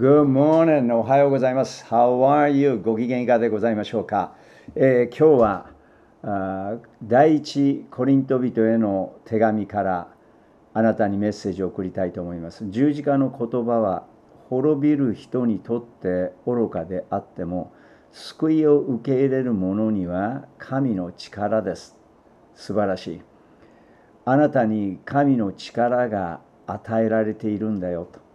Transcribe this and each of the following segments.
Good morning! おはようございます。How are you? ご機嫌いかがでございましょうか、えー、今日はあ第一コリント人への手紙からあなたにメッセージを送りたいと思います。十字架の言葉は滅びる人にとって愚かであっても救いを受け入れる者には神の力です。素晴らしい。あなたに神の力が与えられているんだよと。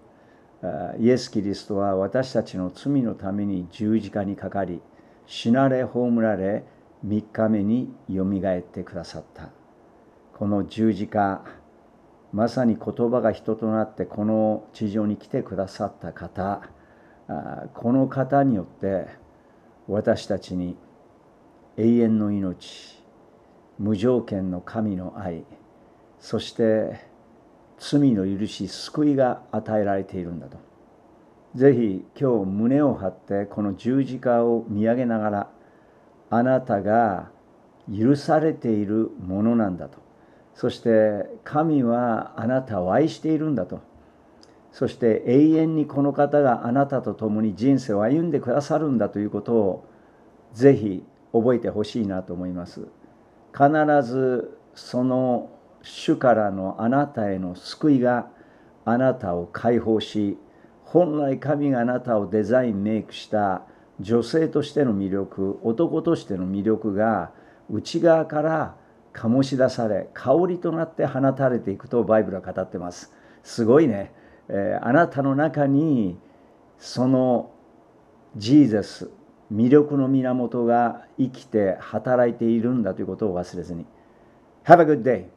イエス・キリストは私たちの罪のために十字架にかかり死なれ葬られ3日目によみがえってくださったこの十字架まさに言葉が人となってこの地上に来てくださった方この方によって私たちに永遠の命無条件の神の愛そして罪の許し救いが与えられているんだとぜひ今日胸を張ってこの十字架を見上げながらあなたが許されているものなんだとそして神はあなたを愛しているんだとそして永遠にこの方があなたと共に人生を歩んでくださるんだということをぜひ覚えてほしいなと思います必ずその主からのあなたへの救いがあなたを解放し本来神があなたをデザインメイクした女性としての魅力男としての魅力が内側から醸し出され香りとなって放たれていくとバイブルは語ってますすごいね、えー、あなたの中にそのジーゼス魅力の源が生きて働いているんだということを忘れずに Have a good day!